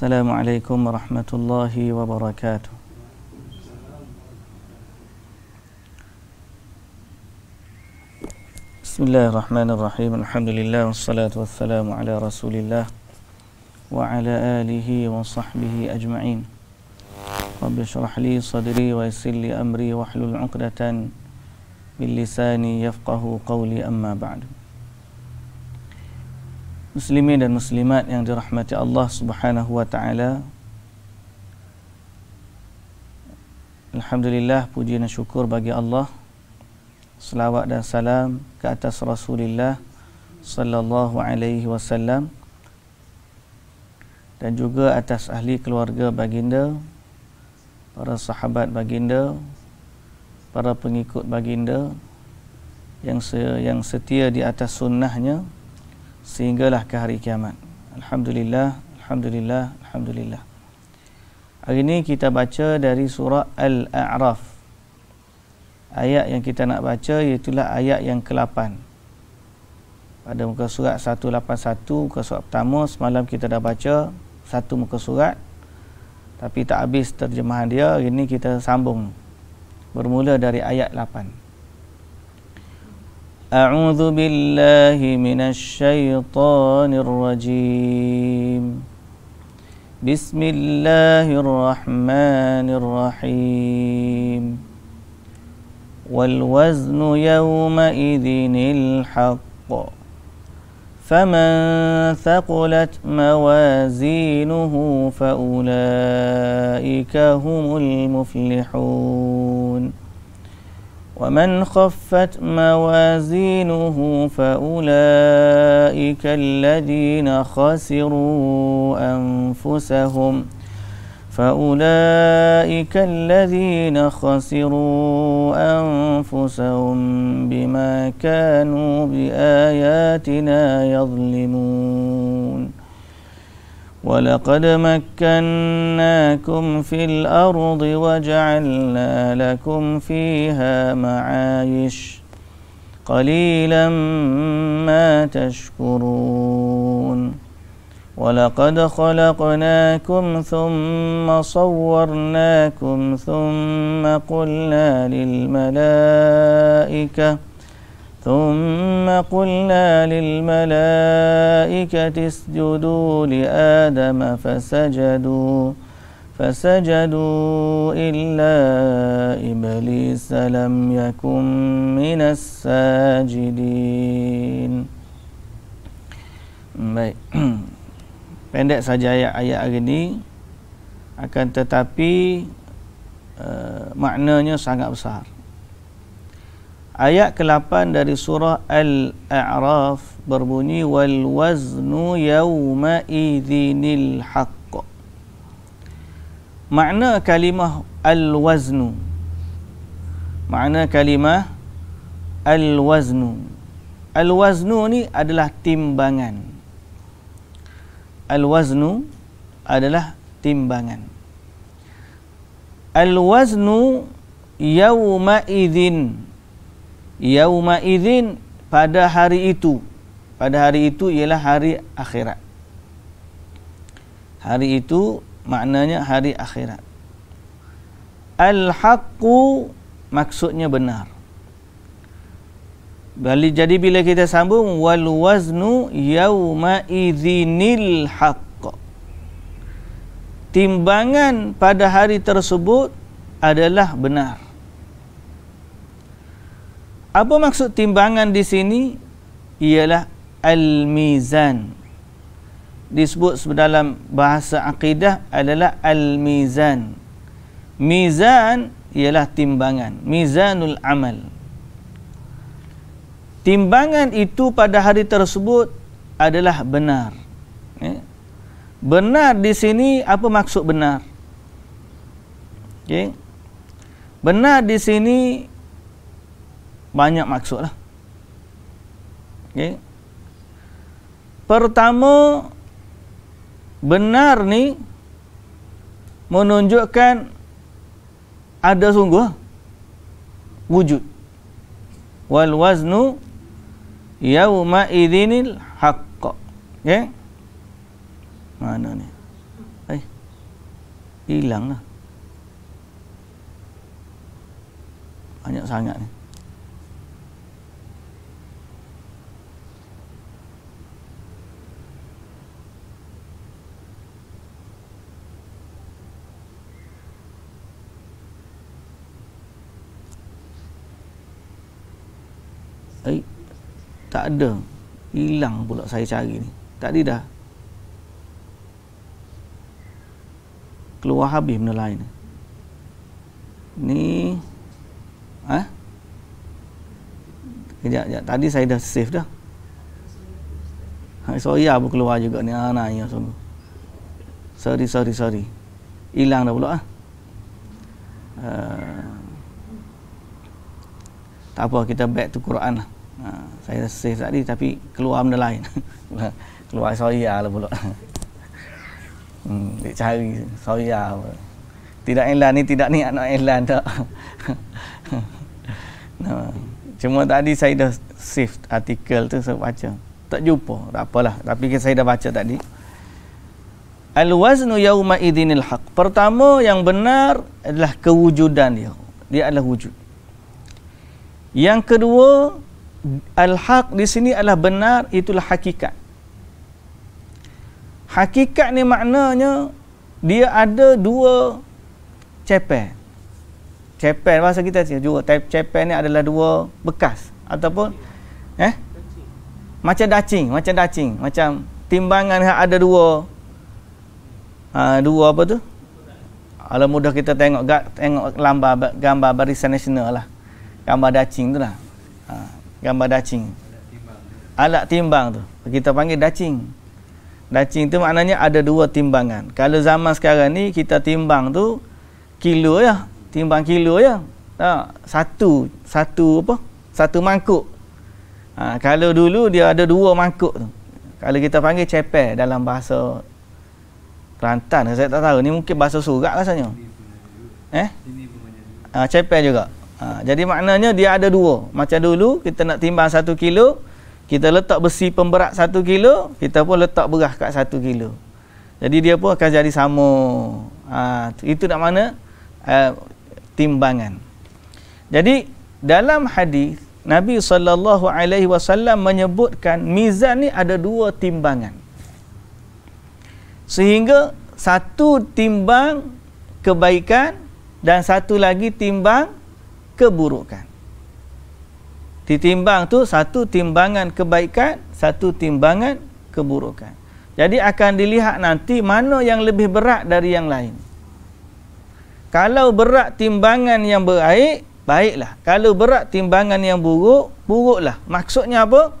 السلام عليكم ورحمة الله وبركاته بسم الله الرحمن الرحيم الحمد لله والصلاة والسلام على رسول الله وعلى آله وصحبه أجمعين رب اشرح لي صدري ويسر لي أمري واحلل عقدة من لساني يفقه قولي أما بعد muslimin dan muslimat yang dirahmati Allah Subhanahu wa taala. Alhamdulillah puji dan syukur bagi Allah. Selawat dan salam ke atas Rasulullah sallallahu alaihi wasallam dan juga atas ahli keluarga baginda, para sahabat baginda, para pengikut baginda yang se- yang setia di atas sunnahnya sehinggalah ke hari kiamat. Alhamdulillah, alhamdulillah, alhamdulillah. Hari ini kita baca dari surah Al-A'raf. Ayat yang kita nak baca itulah ayat yang ke-8. Pada muka surat 181, muka surat pertama, semalam kita dah baca satu muka surat. Tapi tak habis terjemahan dia, hari ini kita sambung. Bermula dari ayat 8. أعوذ بالله من الشيطان الرجيم بسم الله الرحمن الرحيم والوزن يومئذ الحق فمن ثقلت موازينه فأولئك هم المفلحون ومن خفت موازينه فأولئك الذين خسروا أنفسهم فأولئك الذين خسروا أنفسهم بما كانوا بآياتنا يظلمون ولقد مكناكم في الأرض وجعلنا لكم فيها معايش قليلا ما تشكرون ولقد خلقناكم ثم صورناكم ثم قلنا للملائكه ثم قلنا للملائكة اسجدوا لآدم فسجدوا فسجدوا إلا إبليس لم يكن من الساجدين Baik. Pendek saja ayat-ayat hari ini akan tetapi uh, maknanya sangat besar. Ayat ke-8 dari surah Al-A'raf berbunyi wal waznu yawma idzinil haqq. Makna kalimah al-waznu. Makna kalimah al-waznu. Al-waznu ni adalah timbangan. Al-waznu adalah timbangan. Al-waznu yawma idzin yauma idzin pada hari itu pada hari itu ialah hari akhirat hari itu maknanya hari akhirat al haqqu maksudnya benar Bali jadi bila kita sambung wal waznu yauma idzinil haqq timbangan pada hari tersebut adalah benar apa maksud timbangan di sini? Ialah al-mizan. Disebut dalam bahasa akidah adalah al-mizan. Mizan ialah timbangan. Mizanul amal. Timbangan itu pada hari tersebut adalah benar. Ya. Benar di sini apa maksud benar? Okay. Ya. Benar di sini banyak maksud lah. Okay. Pertama, benar ni menunjukkan ada sungguh wujud. Wal waznu yawma idhinil haqqa. Okay. Mana ni? Eh, hilang lah. Banyak sangat ni. Eh, tak ada. Hilang pula saya cari ni. Tak ada dah. Keluar habis benda lain. Ni. Ha? Eh? Kejap, kejap. Tadi saya dah save dah. So eh, sorry abu lah, keluar juga ni. Ha, nah, ya, sorry. sorry, sorry, sorry. Hilang dah pula. Ha? Uh, tak apa kita back to Quran lah. Ha, saya save tadi tapi keluar benda lain. keluar soya lah, lah pula. hmm, cari soya lah. apa. Tidak elan ni, tidak ni anak elan tak. no. Cuma tadi saya dah save artikel tu saya baca. Tak jumpa, tak apalah. Tapi kan saya dah baca tadi. Al-waznu yawma idhinil haq. Pertama yang benar adalah kewujudan dia. Dia adalah wujud. Yang kedua, al-haq di sini adalah benar, itulah hakikat. Hakikat ni maknanya dia ada dua cepel. Cepel bahasa kita cakap dua cepel ni adalah dua bekas ataupun eh macam dacing, macam dacing, macam timbangan ada dua uh, dua apa tu? Kalau kita tengok tengok lambar gambar barisan nasional lah gambar dacing tu lah ha, gambar dacing alat timbang tu kita panggil dacing dacing tu maknanya ada dua timbangan kalau zaman sekarang ni kita timbang tu kilo ya timbang kilo ya ha, satu satu apa satu mangkuk ha, kalau dulu dia ada dua mangkuk tu kalau kita panggil cepe dalam bahasa Kelantan saya tak tahu ni mungkin bahasa surat lah rasanya eh ha, cepel juga Ha, jadi maknanya dia ada dua. Macam dulu kita nak timbang satu kilo, kita letak besi pemberat satu kilo, kita pun letak berah kat satu kilo. Jadi dia pun akan jadi sama. Ha, itu nak mana? Ha, timbangan. Jadi dalam hadis Nabi saw menyebutkan mizan ni ada dua timbangan. Sehingga satu timbang kebaikan dan satu lagi timbang keburukan. Ditimbang tu satu timbangan kebaikan, satu timbangan keburukan. Jadi akan dilihat nanti mana yang lebih berat dari yang lain. Kalau berat timbangan yang baik, baiklah. Kalau berat timbangan yang buruk, buruklah. Maksudnya apa?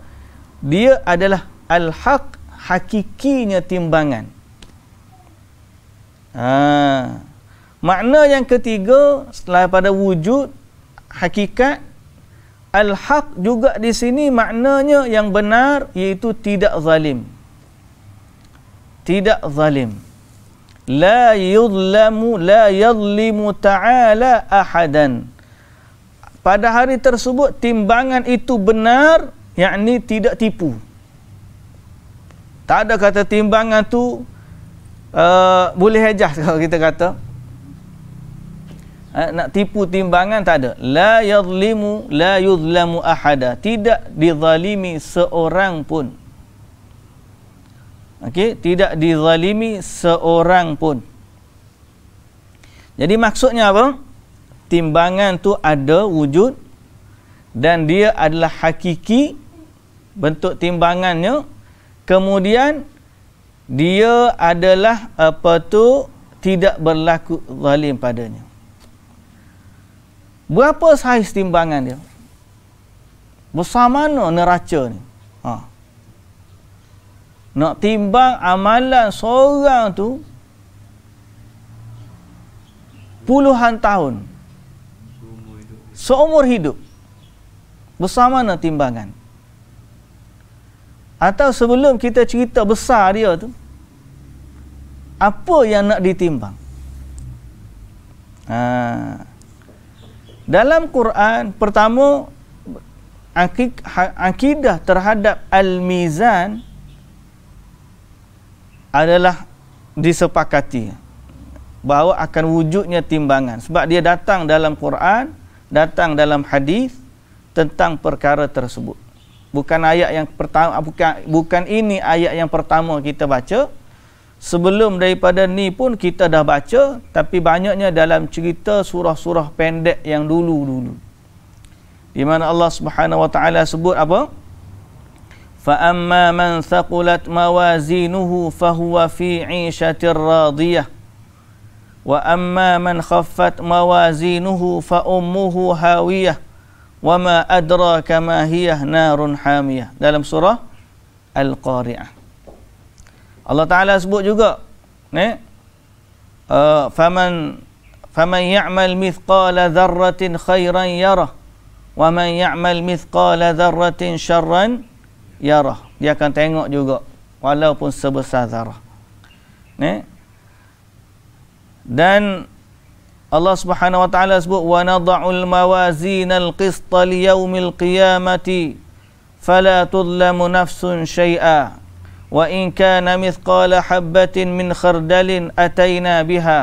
Dia adalah al-haq hakikinya timbangan. Ha. Makna yang ketiga, setelah pada wujud, hakikat al-haq juga di sini maknanya yang benar iaitu tidak zalim tidak zalim la yudlamu la yadlimu ta'ala ahadan pada hari tersebut timbangan itu benar yakni tidak tipu tak ada kata timbangan tu uh, boleh hejah kalau kita kata Eh, nak tipu timbangan tak ada. La yadhlimu la yudhlamu ahada. Tidak dizalimi seorang pun. Okey, tidak dizalimi seorang pun. Jadi maksudnya apa? Timbangan tu ada wujud dan dia adalah hakiki bentuk timbangannya. Kemudian dia adalah apa tu tidak berlaku zalim padanya. Berapa saiz timbangan dia? Besar mana neraca ni? Ha. Nak timbang amalan seorang tu puluhan tahun. Seumur hidup. Besar mana timbangan? Atau sebelum kita cerita besar dia tu, apa yang nak ditimbang? Haa. Dalam Quran pertama ha, akidah terhadap al-mizan adalah disepakati bahawa akan wujudnya timbangan sebab dia datang dalam Quran, datang dalam hadis tentang perkara tersebut. Bukan ayat yang pertama bukan bukan ini ayat yang pertama kita baca sebelum daripada ni pun kita dah baca tapi banyaknya dalam cerita surah-surah pendek yang dulu-dulu di mana Allah Subhanahu wa taala sebut apa fa amma man thaqulat mawazinuhu fa huwa fi 'ishatir radiyah wa amma man khaffat mawazinuhu fa ummuhu hawiyah wa ma adraka ma hiya narun hamiyah dalam surah al-qari'ah Allah Taala sebut juga eh faman faman ya'mal mithqala dharratin khairan yara wa man ya'mal mithqala dharratin syarran yara dia akan tengok juga walaupun sebesar zarah eh dan Allah Subhanahu wa taala sebut wa nadha'ul mawazinal qista liyaumil qiyamati fala tudlamu nafsun syai'a وإن كان مثقال حبة من خردل أتينا بها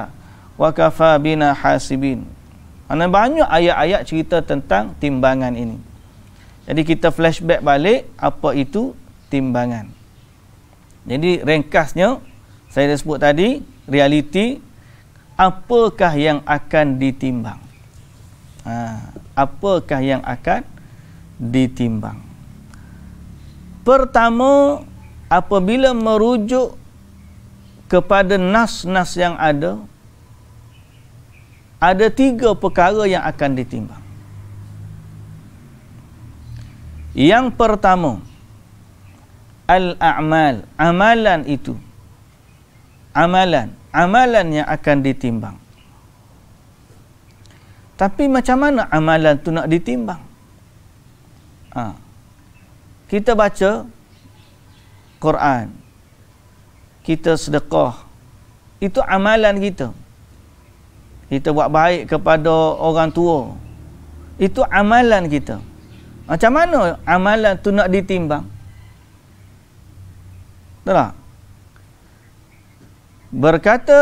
وكفى بنا حاسبين Ada banyak ayat-ayat cerita tentang timbangan ini. Jadi kita flashback balik apa itu timbangan. Jadi ringkasnya saya dah sebut tadi realiti apakah yang akan ditimbang. Ha, apakah yang akan ditimbang. Pertama apabila merujuk kepada nas-nas yang ada ada tiga perkara yang akan ditimbang yang pertama al-a'mal amalan itu amalan amalan yang akan ditimbang tapi macam mana amalan tu nak ditimbang ha. kita baca Quran kita sedekah itu amalan kita kita buat baik kepada orang tua itu amalan kita macam mana amalan tu nak ditimbang betul berkata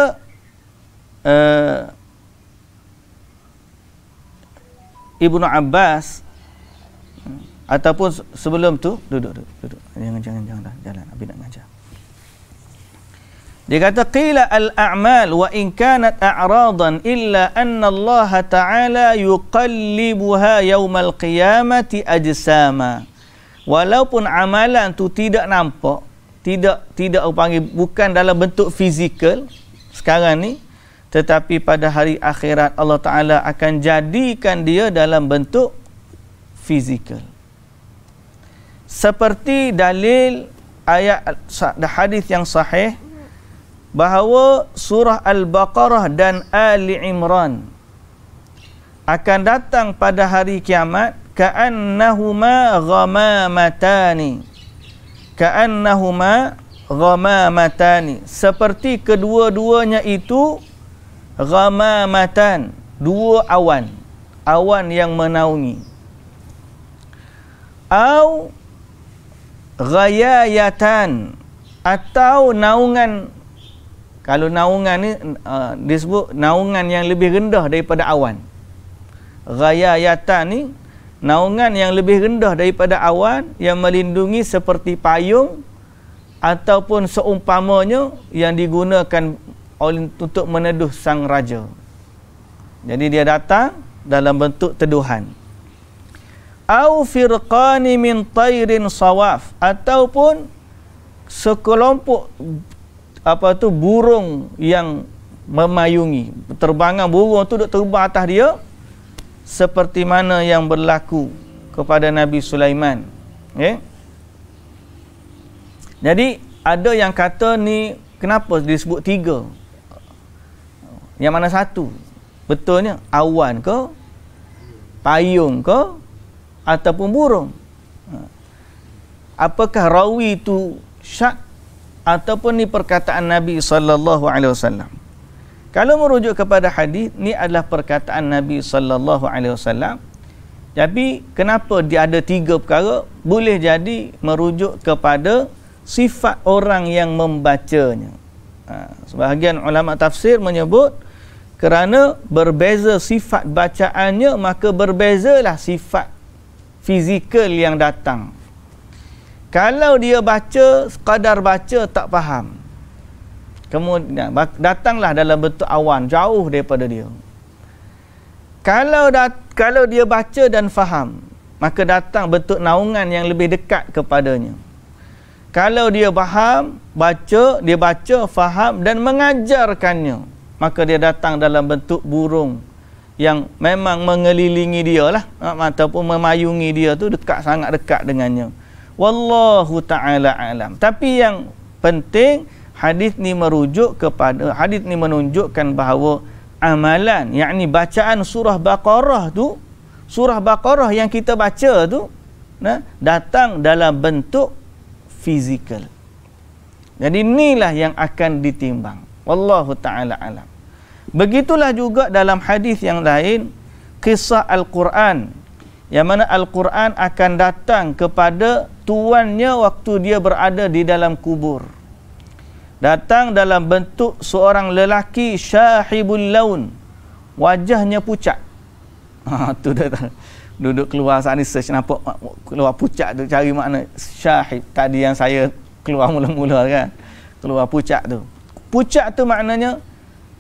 uh, Ibnu Abbas ataupun sebelum tu duduk duduk, duduk. jangan jangan jangan dah jalan abi nak ngajar dia kata qila al a'mal wa in kanat a'radan illa anna Allah ta'ala yuqallibuha yawm al qiyamati ajsama walaupun amalan tu tidak nampak tidak tidak panggil bukan dalam bentuk fizikal sekarang ni tetapi pada hari akhirat Allah Ta'ala akan jadikan dia dalam bentuk fizikal seperti dalil ayat hadis yang sahih bahawa surah al-baqarah dan ali imran akan datang pada hari kiamat ka'annahuma ghamamatani ka'annahuma ghamamatani seperti kedua-duanya itu ghamamatan dua awan awan yang menaungi au ghayayatan atau naungan kalau naungan ni uh, disebut naungan yang lebih rendah daripada awan ghayayatan ni naungan yang lebih rendah daripada awan yang melindungi seperti payung ataupun seumpamanya yang digunakan oleh untuk meneduh sang raja jadi dia datang dalam bentuk teduhan au firqani min tairin sawaf ataupun sekelompok apa tu burung yang memayungi terbangan burung tu duk terbang atas dia seperti mana yang berlaku kepada Nabi Sulaiman okay? jadi ada yang kata ni kenapa disebut tiga yang mana satu betulnya awan ke payung ke ataupun burung. Ha. Apakah rawi itu syak ataupun ni perkataan Nabi saw. Kalau merujuk kepada hadis, ni adalah perkataan Nabi saw. alaihi Tapi kenapa dia ada tiga perkara boleh jadi merujuk kepada sifat orang yang membacanya. Ha, sebahagian ulama tafsir menyebut kerana berbeza sifat bacaannya maka berbezalah sifat fizikal yang datang. Kalau dia baca, sekadar baca tak faham. Kemudian datanglah dalam bentuk awan jauh daripada dia. Kalau dat, kalau dia baca dan faham, maka datang bentuk naungan yang lebih dekat kepadanya. Kalau dia faham, baca, dia baca, faham dan mengajarkannya, maka dia datang dalam bentuk burung yang memang mengelilingi dia lah eh, ataupun memayungi dia tu dekat sangat dekat dengannya wallahu taala alam tapi yang penting hadis ni merujuk kepada hadis ni menunjukkan bahawa amalan yakni bacaan surah baqarah tu surah baqarah yang kita baca tu nah datang dalam bentuk fizikal jadi inilah yang akan ditimbang wallahu taala alam Begitulah juga dalam hadis yang lain kisah Al-Quran yang mana Al-Quran akan datang kepada tuannya waktu dia berada di dalam kubur. Datang dalam bentuk seorang lelaki syahibul laun. Wajahnya pucat. Ha, tu dia tak. Duduk keluar sana search nampak keluar pucat tu cari makna syahib tadi yang saya keluar mula-mula kan. Keluar pucat tu. Pucat tu maknanya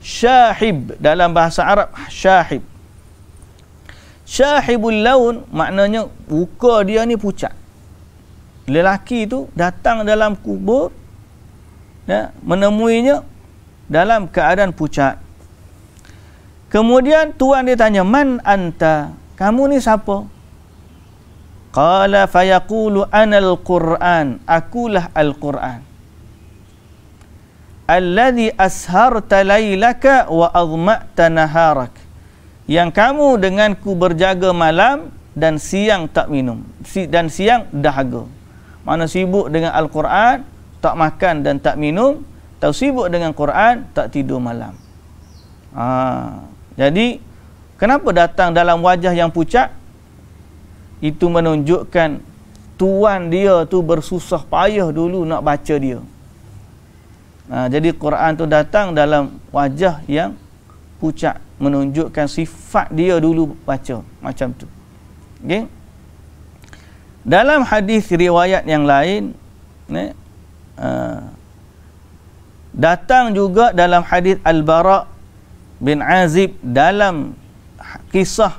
syahib dalam bahasa Arab syahib syahibul laun maknanya buka dia ni pucat lelaki tu datang dalam kubur ya, menemuinya dalam keadaan pucat kemudian tuan dia tanya man anta kamu ni siapa qala fayaqulu anal quran akulah al quran alladhi ashar talailaka wa azma'ta naharak yang kamu denganku berjaga malam dan siang tak minum dan siang dahaga mana sibuk dengan al-Quran tak makan dan tak minum tak sibuk dengan Quran tak tidur malam ha. jadi kenapa datang dalam wajah yang pucat itu menunjukkan tuan dia tu bersusah payah dulu nak baca dia Ha, jadi Quran tu datang dalam wajah yang pucat menunjukkan sifat dia dulu baca macam tu. Okey. Dalam hadis riwayat yang lain ni uh, datang juga dalam hadis Al-Bara bin Azib dalam kisah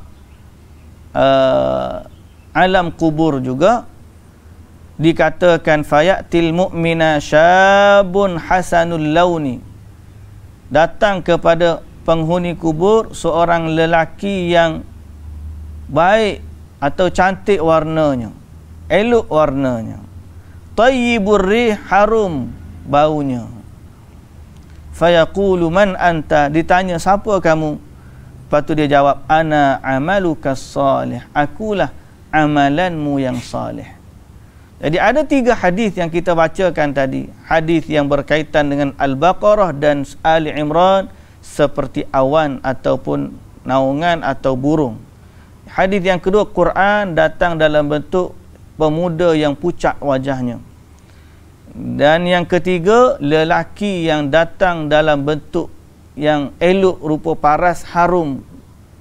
uh, alam kubur juga dikatakan fayatil mu'mina syabun hasanul launi datang kepada penghuni kubur seorang lelaki yang baik atau cantik warnanya elok warnanya tayyibur rih harum baunya fayaqulu man anta ditanya siapa kamu lepas tu dia jawab ana amaluka salih akulah amalanmu yang salih jadi ada tiga hadis yang kita bacakan tadi. Hadis yang berkaitan dengan Al-Baqarah dan Ali Imran seperti awan ataupun naungan atau burung. Hadis yang kedua Quran datang dalam bentuk pemuda yang pucat wajahnya. Dan yang ketiga lelaki yang datang dalam bentuk yang elok rupa paras harum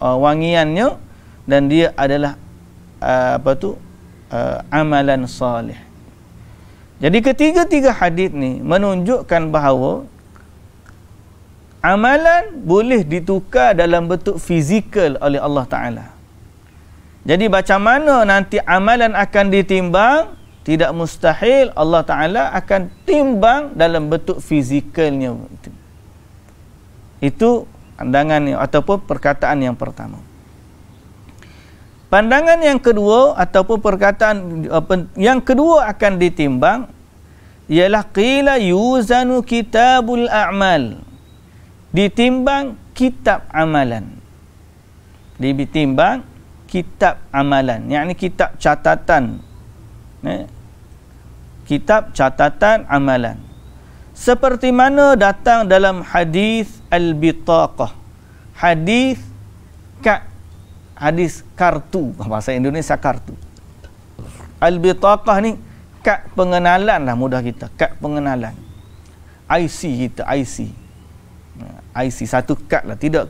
uh, wangiannya dan dia adalah uh, apa tu uh, amalan salih. Jadi ketiga-tiga hadis ni menunjukkan bahawa amalan boleh ditukar dalam bentuk fizikal oleh Allah Taala. Jadi macam mana nanti amalan akan ditimbang? Tidak mustahil Allah Taala akan timbang dalam bentuk fizikalnya. Itu pandangan ataupun perkataan yang pertama. Pandangan yang kedua ataupun perkataan yang kedua akan ditimbang ialah qila yuzanu kitabul a'mal. Ditimbang kitab amalan. Ditimbang kitab amalan. Yang ini kitab catatan. Ya. Kitab catatan amalan. Seperti mana datang dalam hadis al-bitaqah. Hadis hadis kartu bahasa Indonesia kartu al bitaqah ni kad pengenalan lah mudah kita kad pengenalan IC kita IC ha, IC satu kad lah tidak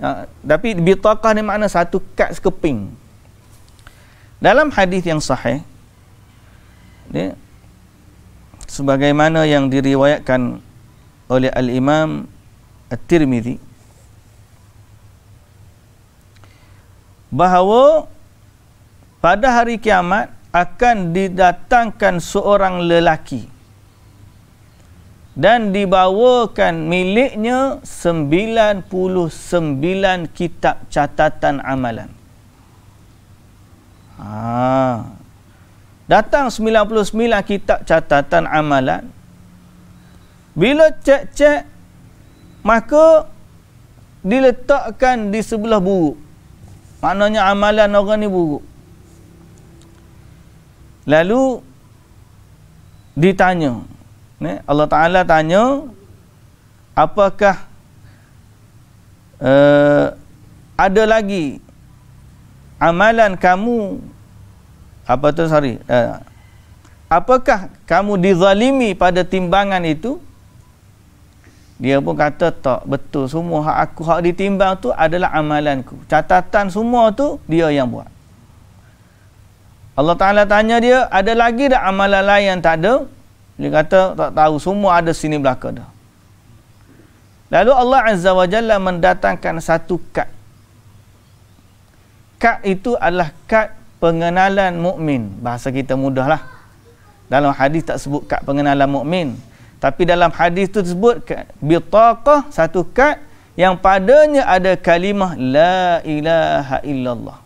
uh, tapi bitaqah ni makna satu kad sekeping dalam hadis yang sahih ni sebagaimana yang diriwayatkan oleh al-Imam At-Tirmizi Al bahawa pada hari kiamat akan didatangkan seorang lelaki dan dibawakan miliknya 99 kitab catatan amalan. Ha. Datang 99 kitab catatan amalan. Bila cek-cek maka diletakkan di sebelah buruk. Maknanya amalan orang ni buruk. Lalu ditanya. Allah Ta'ala tanya apakah uh, ada lagi amalan kamu apa tu sorry uh, apakah kamu dizalimi pada timbangan itu dia pun kata tak betul semua hak aku hak ditimbang tu adalah amalanku catatan semua tu dia yang buat Allah Ta'ala tanya dia ada lagi dah amalan lain yang tak ada dia kata tak tahu semua ada sini belakang dah lalu Allah Azza wa Jalla mendatangkan satu kad kad itu adalah kad pengenalan mukmin bahasa kita mudahlah dalam hadis tak sebut kad pengenalan mukmin tapi dalam hadis itu tersebut bitaqah satu kad yang padanya ada kalimah la ilaha illallah.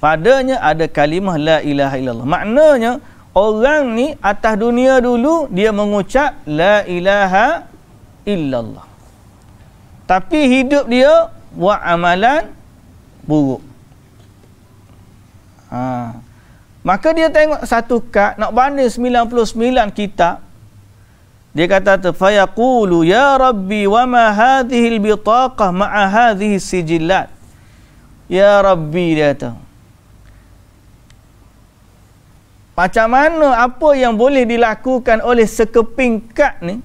Padanya ada kalimah la ilaha illallah. Maknanya orang ni atas dunia dulu dia mengucap la ilaha illallah. Tapi hidup dia buat amalan buruk. Ha. Maka dia tengok satu kad nak banding 99 kitab. Dia kata tafayaqulu ya rabbi wa ma hadhihi albitaqah ma'a hadhihi sijillat. Ya rabbi dia kata. Macam mana apa yang boleh dilakukan oleh sekeping kad ni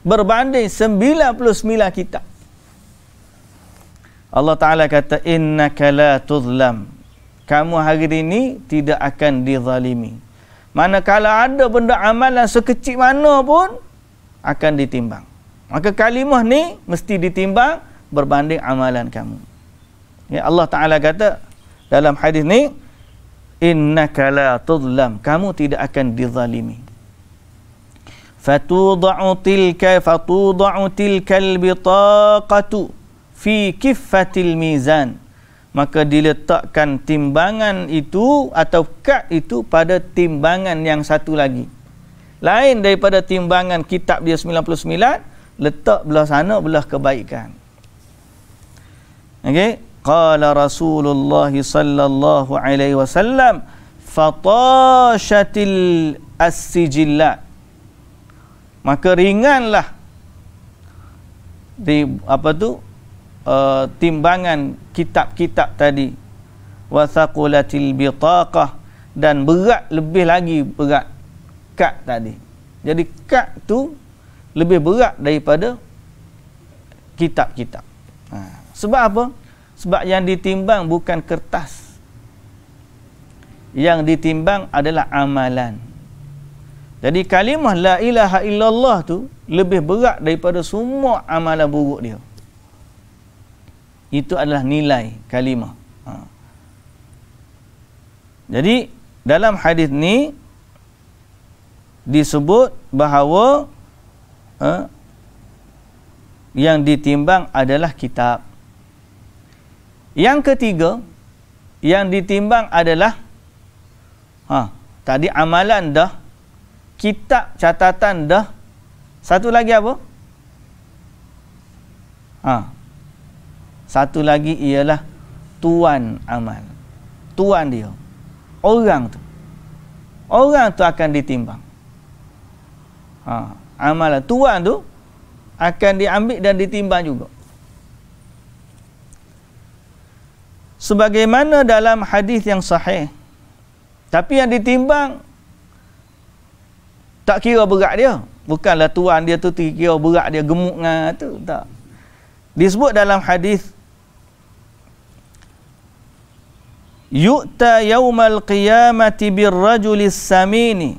berbanding 99 kitab. Allah Taala kata innaka la tuzlam kamu hari ini tidak akan dizalimi. Manakala ada benda amalan sekecil mana pun akan ditimbang. Maka kalimah ni mesti ditimbang berbanding amalan kamu. Ya Allah Taala kata dalam hadis ni innaka la tudlam kamu tidak akan dizalimi. Fatudu tilka fatudu tilkal bitaqatu fi kiffatil mizan maka diletakkan timbangan itu atau kad itu pada timbangan yang satu lagi. Lain daripada timbangan kitab dia 99, letak belah sana belah kebaikan. Okey, qala Rasulullah sallallahu alaihi wasallam fatashatil as-sijillat. Maka ringanlah di apa tu Uh, timbangan kitab-kitab tadi wa thaqulatil bitaqah dan berat lebih lagi berat kad tadi jadi kad tu lebih berat daripada kitab-kitab ha. sebab apa sebab yang ditimbang bukan kertas yang ditimbang adalah amalan jadi kalimah la ilaha illallah tu lebih berat daripada semua amalan buruk dia itu adalah nilai kalimah. Ha. Jadi dalam hadis ni disebut bahawa ha, yang ditimbang adalah kitab. Yang ketiga yang ditimbang adalah ha tadi amalan dah kitab catatan dah satu lagi apa? Ha satu lagi ialah tuan amal. Tuan dia. Orang tu. Orang tu akan ditimbang. Ha, amalan tuan tu akan diambil dan ditimbang juga. Sebagaimana dalam hadis yang sahih. Tapi yang ditimbang tak kira berat dia. Bukanlah tuan dia tu kira berat dia gemuk ngan tu tak. Disebut dalam hadis yu'ta yawmal qiyamati bir samini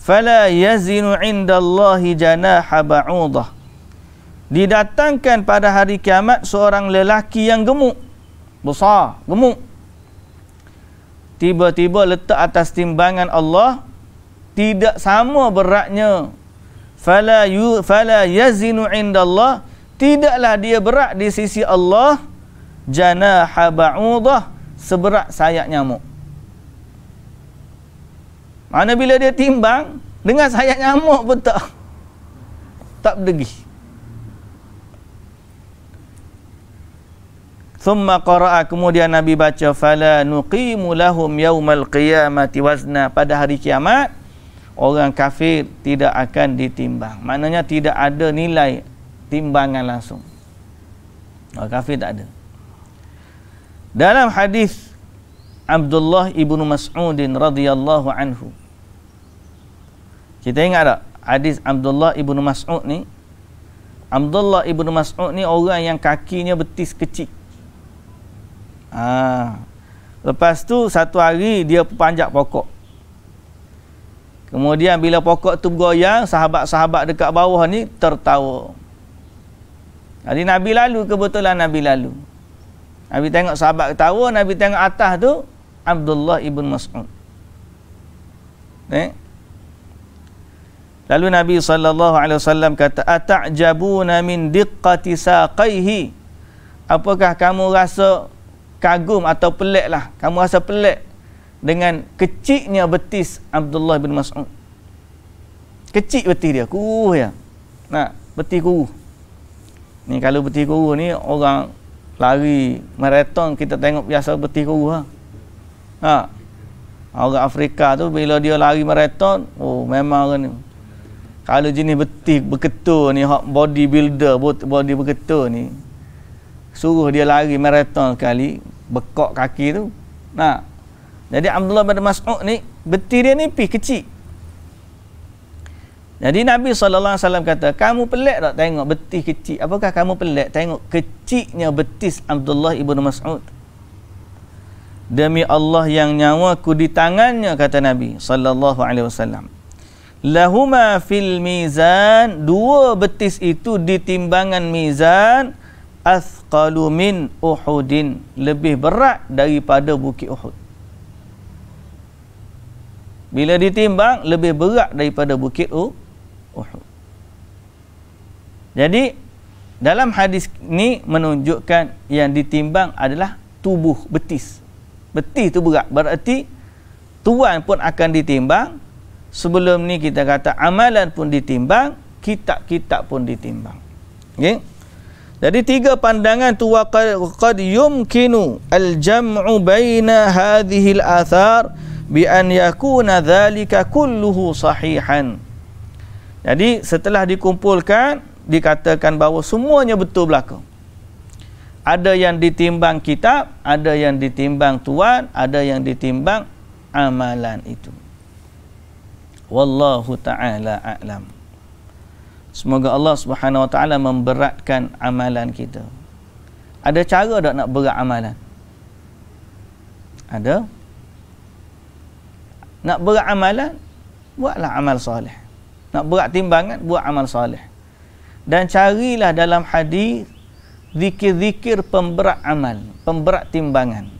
fala yazinu indallahi janaha ba'udah didatangkan pada hari kiamat seorang lelaki yang gemuk besar gemuk tiba-tiba letak atas timbangan Allah tidak sama beratnya fala yu fala yazinu indallah tidaklah dia berat di sisi Allah janaha ba'udah seberat sayap nyamuk. Mana bila dia timbang dengan sayap nyamuk pun tak tak berdegih. Thumma qara'a kemudian Nabi baca fala nuqimu lahum yaumal qiyamati wazna pada hari kiamat orang kafir tidak akan ditimbang. Maknanya tidak ada nilai timbangan langsung. Orang kafir tak ada dalam hadis Abdullah ibnu Mas'udin radhiyallahu anhu kita ingat tak hadis Abdullah ibnu Mas'ud ni Abdullah ibnu Mas'ud ni orang yang kakinya betis kecil ha. lepas tu satu hari dia panjat pokok Kemudian bila pokok tu bergoyang, sahabat-sahabat dekat bawah ni tertawa. Jadi Nabi lalu kebetulan Nabi lalu. Nabi tengok sahabat ketawa, Nabi tengok atas tu Abdullah ibn Mas'ud. Eh? Lalu Nabi sallallahu alaihi wasallam kata, "Ata'jabuna min diqqati saqaihi?" Apakah kamu rasa kagum atau lah? Kamu rasa pelik dengan kecilnya betis Abdullah bin Mas'ud. Kecil betis dia, kuruh ya. Nah, betis kuruh. Ni kalau betis kuruh ni orang lari maraton kita tengok biasa bertiru ha. ha. Orang Afrika tu bila dia lari maraton, oh memang orang ni. Kalau jenis betih berketul ni, hak body builder, body berketul ni. Suruh dia lari maraton kali, bekok kaki tu. Nah. Jadi Abdullah bin Mas'ud ni, betih dia ni pi kecil. Jadi Nabi SAW kata, kamu pelik tak tengok betis kecil? Apakah kamu pelik tengok kecilnya betis Abdullah Ibn Mas'ud? Demi Allah yang nyawa ku di tangannya kata Nabi saw. alaihi Lahuma fil mizan dua betis itu di timbangan mizan athqalu min Uhudin lebih berat daripada bukit Uhud. Bila ditimbang lebih berat daripada bukit Uhud. Uhud. Jadi dalam hadis ni menunjukkan yang ditimbang adalah tubuh betis. Betis tu berat. Berarti tuan pun akan ditimbang. Sebelum ni kita kata amalan pun ditimbang, kitab-kitab pun ditimbang. Okey. Jadi tiga pandangan tu qad yumkinu al-jam'u baina hadhihi al-athar bi an yakuna dhalika kulluhu sahihan. Jadi setelah dikumpulkan dikatakan bahawa semuanya betul berlaku. Ada yang ditimbang kitab, ada yang ditimbang tuan, ada yang ditimbang amalan itu. Wallahu taala a'lam. Semoga Allah Subhanahu wa taala memberatkan amalan kita. Ada cara tak nak berat amalan? Ada. Nak berat amalan, buatlah amal salih nak berat timbangan buat amal soleh dan carilah dalam hadis zikir-zikir pemberat amal pemberat timbangan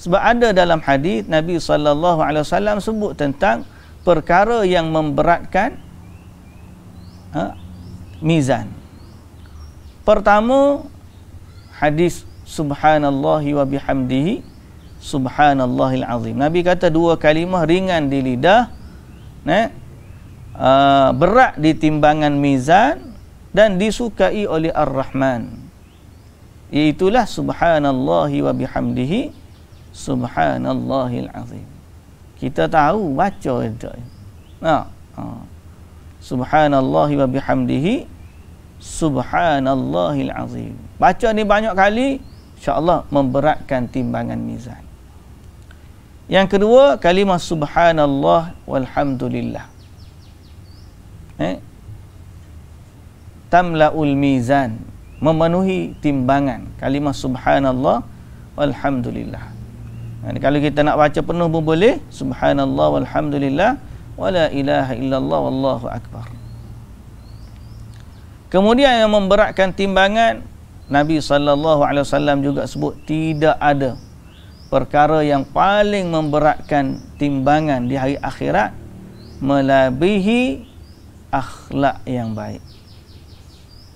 sebab ada dalam hadis Nabi saw sebut tentang perkara yang memberatkan ha, mizan pertama hadis subhanallah wa bihamdihi subhanallahil azim nabi kata dua kalimah ringan di lidah uh, berat di timbangan mizan dan disukai oleh Ar-Rahman. Itulah subhanallah wa bihamdihi subhanallahil azim. Kita tahu baca itu. Nah, ha, ha. subhanallah wa bihamdihi subhanallahil azim. Baca ni banyak kali, Allah memberatkan timbangan mizan. Yang kedua, kalimah subhanallah walhamdulillah eh, tamlaul mizan memenuhi timbangan kalimah subhanallah walhamdulillah yani, kalau kita nak baca penuh pun boleh subhanallah walhamdulillah wala ilaha illallah wallahu akbar kemudian yang memberatkan timbangan Nabi saw juga sebut tidak ada perkara yang paling memberatkan timbangan di hari akhirat melebihi akhlak yang baik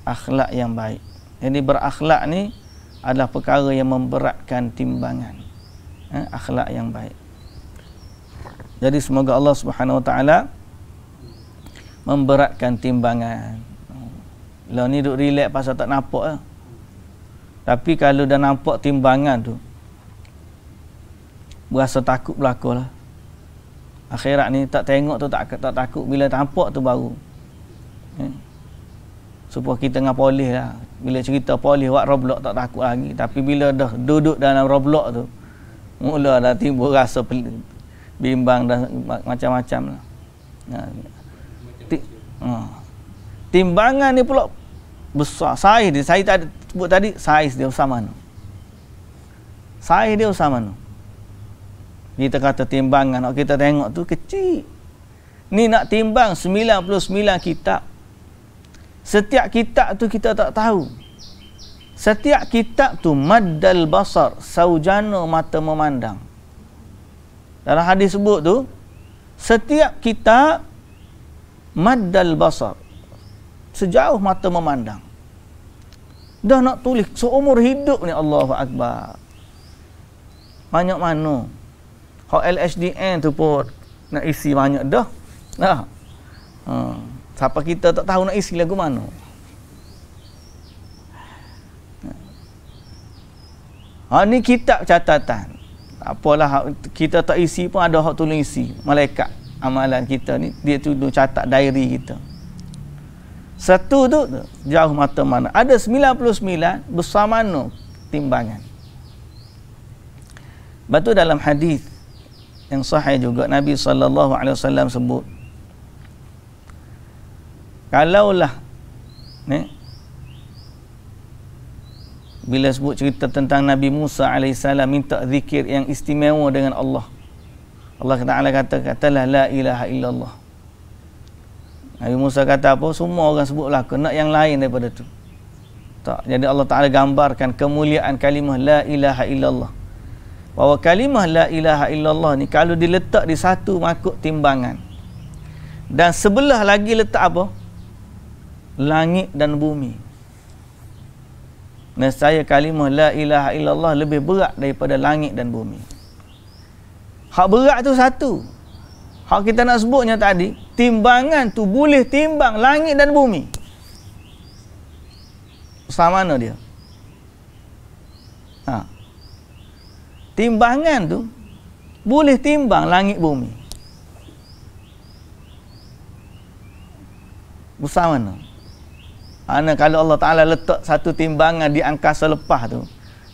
akhlak yang baik jadi berakhlak ni adalah perkara yang memberatkan timbangan eh, akhlak yang baik jadi semoga Allah Subhanahu Wa Taala memberatkan timbangan lah ni duk relax pasal tak nampak lah. tapi kalau dah nampak timbangan tu berasa takut berlaku lah akhirat ni tak tengok tu tak tak takut bila tampak tu baru Hmm. Supaya kita dengan polis lah. Bila cerita polis buat roblox tak takut lagi. Tapi bila dah duduk dalam roblox tu. Mula dah timbul rasa bimbang dan macam-macam lah. Ha. Ha. Timbangan ni pula besar. Saiz dia. Saya tadi sebut tadi saiz dia sama mana. Saiz dia sama mana. Kita kata timbangan. Kita tengok tu kecil. Ni nak timbang 99 kitab. Setiap kitab tu kita tak tahu. Setiap kitab tu maddal basar, saujana mata memandang. Dalam hadis sebut tu, setiap kitab maddal basar. Sejauh mata memandang. Dah nak tulis seumur hidup ni Allahu Akbar. Banyak mana? Kalau LHDN tu pun nak isi banyak dah. Dah. Hmm. Ha. Siapa kita tak tahu nak isi lagu mana. Ha, ni kitab catatan. Apalah kita tak isi pun ada hak tolong isi. Malaikat amalan kita ni dia tu catat diary kita. Satu tu, jauh mata mana. Ada 99 besar mana timbangan. Batu dalam hadis yang sahih juga Nabi saw. sebut kalaulah eh, bila sebut cerita tentang Nabi Musa AS minta zikir yang istimewa dengan Allah Allah Ta'ala kata katalah la ilaha illallah Nabi Musa kata apa semua orang sebut laka nak yang lain daripada tu tak jadi Allah Ta'ala gambarkan kemuliaan kalimah la ilaha illallah bahawa kalimah la ilaha illallah ni kalau diletak di satu makuk timbangan dan sebelah lagi letak apa langit dan bumi. Nescaya kalimah la ilaha illallah lebih berat daripada langit dan bumi. Hak berat tu satu. Hak kita nak sebutnya tadi, timbangan tu boleh timbang langit dan bumi. Sama mana dia? Ha. Timbangan tu boleh timbang langit bumi. Besar mana? Ana kalau Allah Taala letak satu timbangan di angkasa lepas tu,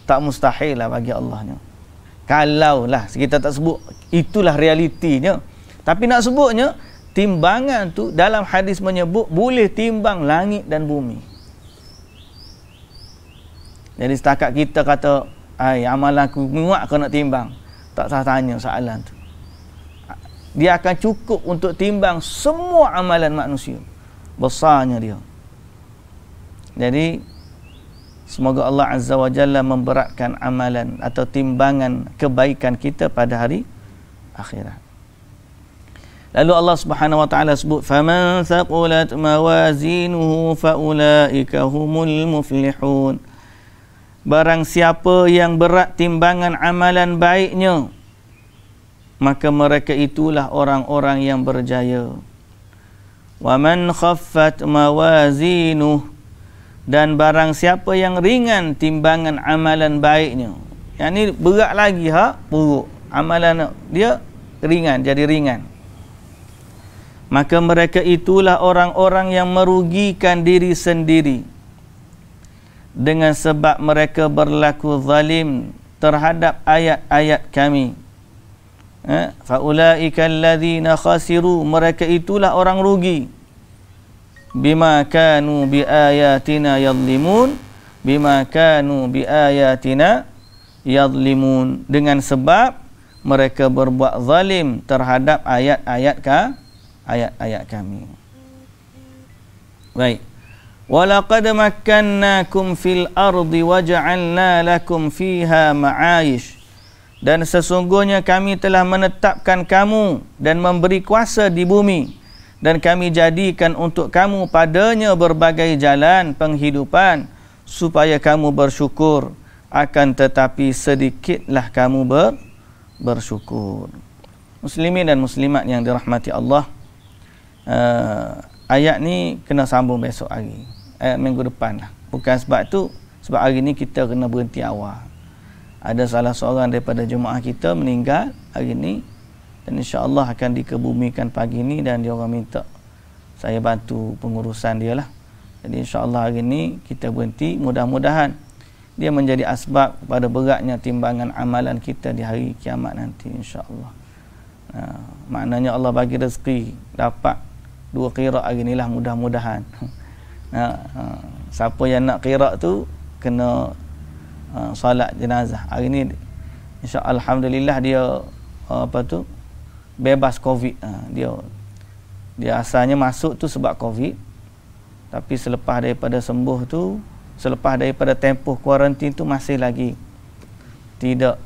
tak mustahil lah bagi Allah ni. Kalau lah kita tak sebut itulah realitinya. Tapi nak sebutnya timbangan tu dalam hadis menyebut boleh timbang langit dan bumi. Jadi setakat kita kata ai amalan aku muak kau nak timbang. Tak salah tanya soalan tu. Dia akan cukup untuk timbang semua amalan manusia. Besarnya dia. Jadi semoga Allah Azza wa Jalla memberatkan amalan atau timbangan kebaikan kita pada hari akhirat. Lalu Allah Subhanahu wa taala sebut faman thaqulat mawazinuhu faulaika humul muflihun. Barang siapa yang berat timbangan amalan baiknya maka mereka itulah orang-orang yang berjaya. Wa man khaffat mawazinuhu dan barang siapa yang ringan timbangan amalan baiknya yang ni berat lagi ha buruk amalan dia ringan jadi ringan maka mereka itulah orang-orang yang merugikan diri sendiri dengan sebab mereka berlaku zalim terhadap ayat-ayat kami eh? faulaika alladhina khasiru mereka itulah orang rugi bima kanu bi ayatina yadhlimun bima kanu bi ayatina yadhlimun dengan sebab mereka berbuat zalim terhadap ayat-ayat ka ayat-ayat kami baik walaqad makkannakum fil ardi waja'alna lakum fiha ma'ayish dan sesungguhnya kami telah menetapkan kamu dan memberi kuasa di bumi dan kami jadikan untuk kamu padanya berbagai jalan penghidupan supaya kamu bersyukur akan tetapi sedikitlah kamu ber, bersyukur muslimin dan muslimat yang dirahmati Allah uh, ayat ni kena sambung besok hari ayat minggu depan lah bukan sebab tu sebab hari ni kita kena berhenti awal ada salah seorang daripada jemaah kita meninggal hari ni dan insyaallah akan dikebumikan pagi ini dan dia orang minta saya bantu pengurusan dia lah jadi insyaallah hari ni kita berhenti mudah-mudahan dia menjadi asbab pada beratnya timbangan amalan kita di hari kiamat nanti insyaallah ha, maknanya Allah bagi rezeki dapat dua kira hari ni lah mudah-mudahan ha, ha, siapa yang nak kira tu kena ha, solat jenazah hari ni insyaallah alhamdulillah dia ha, apa tu bebas covid ha, dia dia asalnya masuk tu sebab covid tapi selepas daripada sembuh tu selepas daripada tempoh kuarantin tu masih lagi tidak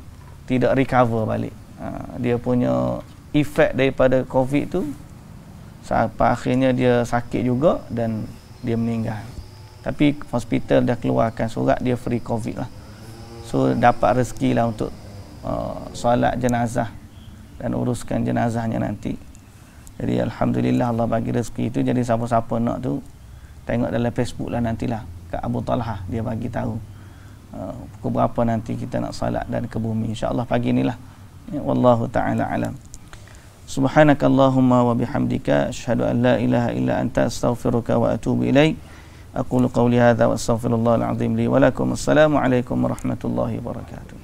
tidak recover balik ha, dia punya efek daripada covid tu sampai akhirnya dia sakit juga dan dia meninggal tapi hospital dah keluarkan surat dia free covid lah so dapat rezeki lah untuk uh, solat jenazah dan uruskan jenazahnya nanti. Jadi alhamdulillah Allah bagi rezeki itu jadi siapa-siapa nak tu tengok dalam Facebook lah nantilah kat Abu Talha dia bagi tahu uh, pukul berapa nanti kita nak salat dan ke bumi insya-Allah pagi inilah. Ya, wallahu taala alam. Subhanakallahumma wa bihamdika asyhadu an la ilaha illa anta astaghfiruka wa atubu ilaik. Aqulu qawli hadha wa astaghfirullahal azim li wa Assalamualaikum warahmatullahi wabarakatuh.